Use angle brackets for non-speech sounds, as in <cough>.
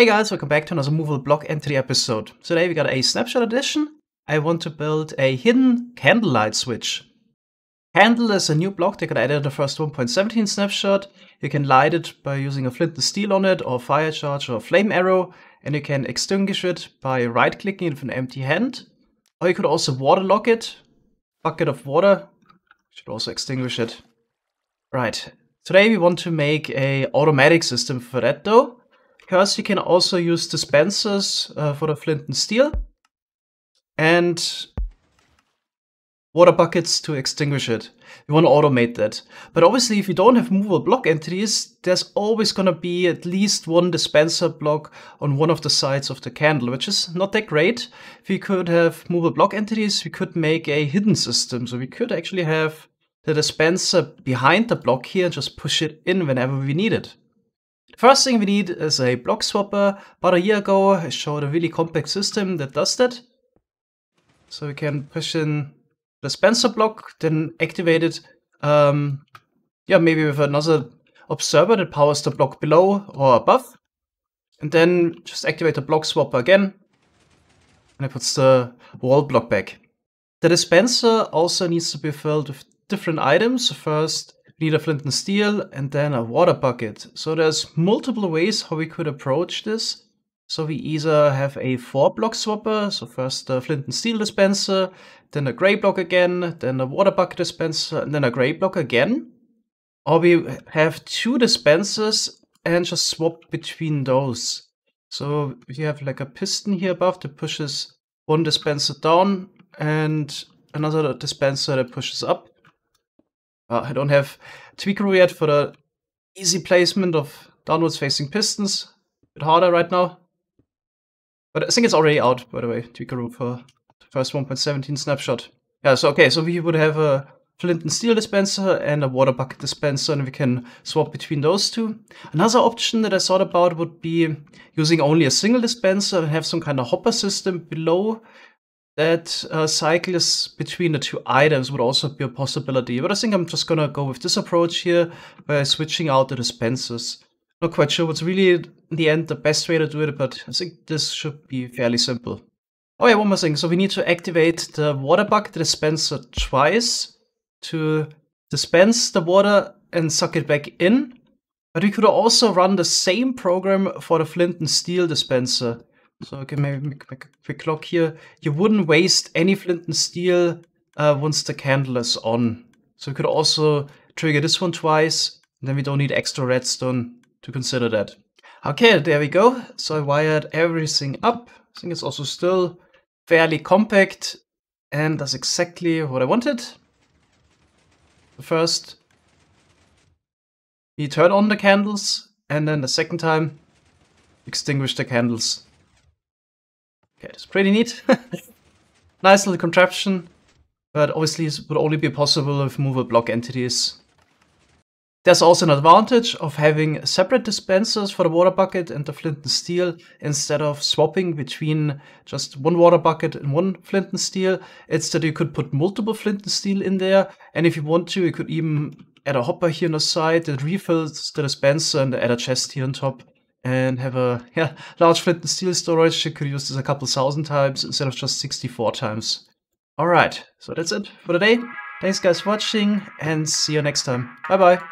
Hey guys, welcome back to another movable block entry episode. Today we got a snapshot edition. I want to build a hidden candlelight switch. Candle is a new block that got added in the first 1.17 snapshot. You can light it by using a flint and steel on it, or fire charge, or flame arrow, and you can extinguish it by right-clicking it with an empty hand. Or you could also waterlock it. Bucket of water should also extinguish it. Right. Today we want to make a automatic system for that though because you can also use dispensers uh, for the flint and steel and water buckets to extinguish it. You want to automate that. But obviously, if you don't have movable block entities, there's always going to be at least one dispenser block on one of the sides of the candle, which is not that great. If we could have movable block entities, we could make a hidden system. So we could actually have the dispenser behind the block here and just push it in whenever we need it. First thing we need is a block swapper. About a year ago, I showed a really compact system that does that. So we can push in the Spencer block, then activate it. Um, yeah, maybe with another observer that powers the block below or above. And then just activate the block swapper again. And it puts the wall block back. The dispenser also needs to be filled with different items. First, need a flint and steel, and then a water bucket. So there's multiple ways how we could approach this. So we either have a four block swapper, so first the flint and steel dispenser, then a gray block again, then a water bucket dispenser, and then a gray block again. Or we have two dispensers and just swap between those. So we have like a piston here above that pushes one dispenser down and another dispenser that pushes up. Uh, I don't have Tweaker yet for the easy placement of downwards facing pistons. A bit harder right now. But I think it's already out, by the way, Tweaker for the first 1.17 snapshot. Yeah, so okay, so we would have a flint and steel dispenser and a water bucket dispenser, and we can swap between those two. Another option that I thought about would be using only a single dispenser and have some kind of hopper system below that uh, cycles between the two items would also be a possibility. But I think I'm just gonna go with this approach here by switching out the dispensers. Not quite sure what's really in the end the best way to do it, but I think this should be fairly simple. Oh yeah, one more thing. So we need to activate the water bucket dispenser twice to dispense the water and suck it back in. But we could also run the same program for the flint and steel dispenser. So I can maybe make, make, a quick look here. You wouldn't waste any flint and steel uh, once the candle is on. So we could also trigger this one twice, and then we don't need extra redstone to consider that. Okay, there we go. So I wired everything up. I think it's also still fairly compact, and that's exactly what I wanted. First, we turn on the candles, and then the second time, extinguish the candles. Okay, it's pretty neat. <laughs> nice little contraption, but obviously this would only be possible with mover block entities. There's also an advantage of having separate dispensers for the water bucket and the flint and steel instead of swapping between just one water bucket and one flint and steel. It's that you could put multiple flint and steel in there, and if you want to, you could even add a hopper here on the side that refills the dispenser and add a chest here on top and have a <laughs> yeah, large flint and steel storage. You could use this a couple thousand times instead of just 64 times. Alright, so that's it for today. Thanks guys for watching and see you next time. Bye bye.